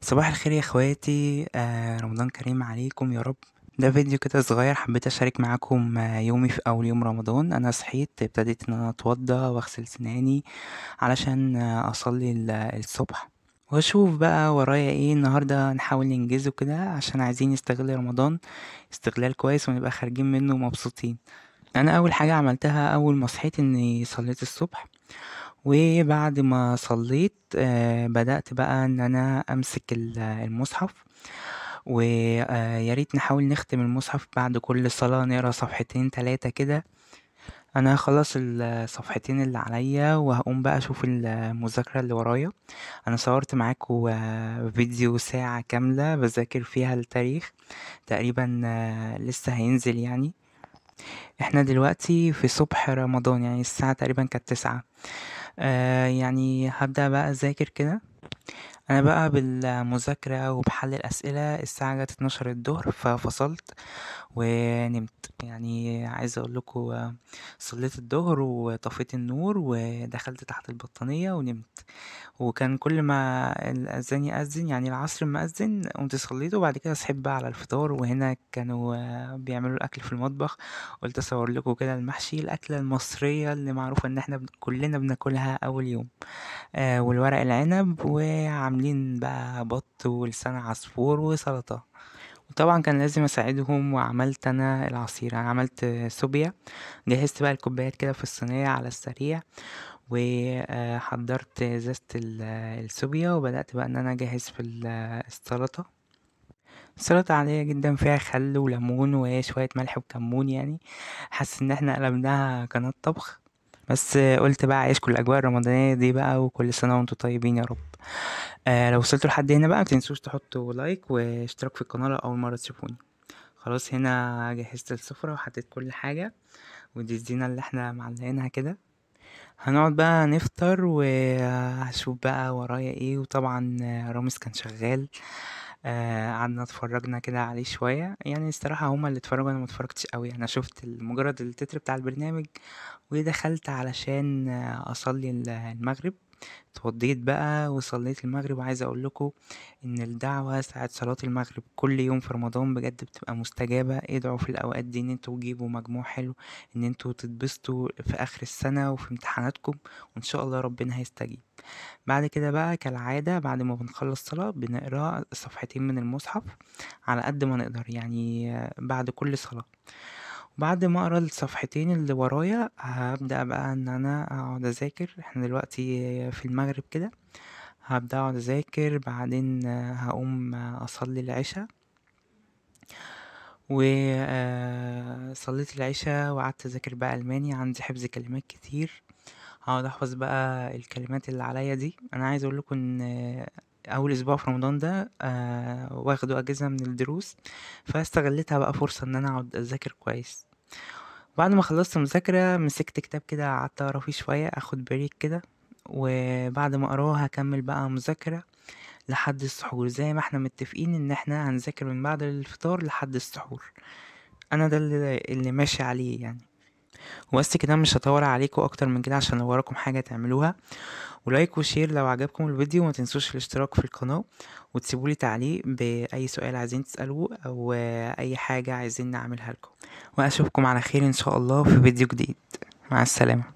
صباح الخير يا اخواتي آه رمضان كريم عليكم يا رب ده فيديو كده صغير حبيت اشارك معاكم آه، يومي في اول يوم رمضان انا صحيت ابتديت ان انا اتوضى واغسل سناني علشان آه، اصلي الصبح واشوف بقى ورايا ايه النهارده نحاول ننجزه كده عشان عايزين نستغل رمضان استغلال كويس ونبقى خارجين منه مبسوطين انا اول حاجه عملتها اول ما صحيت اني صليت الصبح وبعد ما صليت آه، بدأت بقى إن أنا أمسك المصحف وياريت آه، نحاول نختم المصحف بعد كل صلاة نقرأ صفحتين تلاتة كده انا هخلص الصفحتين اللي عليا وهقوم بقى اشوف المذاكره اللي ورايا انا صورت معاكم فيديو ساعه كامله بذاكر فيها التاريخ تقريبا آه، لسه هينزل يعني احنا دلوقتي في صبح رمضان يعني الساعه تقريبا كانت تسعة آه، يعني هبدأ بقى أذاكر كده انا بقى بالمذاكرة وبحل الأسئلة الساعة جت 12 الظهر ففصلت ونمت يعني عايز اقول لكم صليت الظهر وطفيت النور ودخلت تحت البطانية ونمت وكان كل ما الأذان يأذن يعني العصر ما أذن قمت صليته وبعد كده صحيت بقى على الفطار وهنا كانوا بيعملوا الأكل في المطبخ قلت أصور لكم كده المحشي الأكلة المصرية اللي معروفة إن احنا كلنا بناكلها أول يوم آه، والورق العنب وعاملين بقى بط ولسان عصفور وسلطة وطبعا كان لازم اساعدهم وعملت انا العصير انا عملت سوبيا جهزت بقى الكوبايات كده في الصينية على السريع وحضرت زست السوبيا وبدأت بقى ان انا اجهز في السلطة سلطة عادية جدا فيها خل وليمون وشوية ملح وكمون يعني حاسس ان احنا قلبناها قناة طبخ بس قلت بقى عايش كل الاجواء الرمضانيه دي بقى وكل سنه وانتم طيبين يا رب آه لو وصلتوا لحد هنا بقى متنسوش تحطوا لايك واشتراك في القناه لو اول مره تشوفوني خلاص هنا جهزت السفره وحطيت كل حاجه ودي الزينه اللي احنا معلقينها كده هنقعد بقى نفطر وهشوف بقى ورايا ايه وطبعا رامز كان شغال آه، قعدنا اتفرّجنا كده عليه شوية، يعني الصراحة هما اللي اتفرّجوا أنا متفرجتش قوي أوي، أنا شُفت مُجرّد التتر بتاع البرنامج ودخلت علشان آه، أصلّي المغرب. اتوضيت بقى وصليت المغرب وعايز اقول لكم ان الدعوه ساعه صلاه المغرب كل يوم في رمضان بجد بتبقى مستجابه ادعوا في الاوقات دي ان انتوا تجيبوا مجموع حلو ان انتوا تتبسطوا في اخر السنه وفي امتحاناتكم وان شاء الله ربنا هيستجيب بعد كده بقى كالعاده بعد ما بنخلص صلاه بنقرا صفحتين من المصحف على قد ما نقدر يعني بعد كل صلاه بعد ما اقرا الصفحتين اللي ورايا هبدأ بقى ان انا اقعد اذاكر احنا دلوقتي في المغرب كده هبدأ اقعد اذاكر بعدين هقوم اصلي العشاء وصليت آه، العشاء وقعدت اذاكر بقى الماني عندي حفظ كلمات كتير هقعد احفظ بقى الكلمات اللي عليا دي انا عايز اقول لكم ان اول اسبوع في رمضان ده آه، واخده اجازه من الدروس فاستغلتها بقى فرصه ان انا اقعد اذاكر كويس بعد ما خلصت مذاكره مسكت كتاب كده قعدت اقرا فيه شويه اخد بريك كده وبعد ما اقراه هكمل بقى مذاكره لحد السحور زي ما احنا متفقين ان احنا هنذاكر من بعد الفطار لحد السحور انا ده اللي ماشي عليه يعني وبس كده مش هطول عليكم اكتر من كده عشان لو حاجه تعملوها ولايك وشير لو عجبكم الفيديو وما تنسوش الاشتراك في القناه وتسيبولي تعليق باي سؤال عايزين تسالوه او اي حاجه عايزين نعملها لكم واشوفكم على خير ان شاء الله في فيديو جديد مع السلامه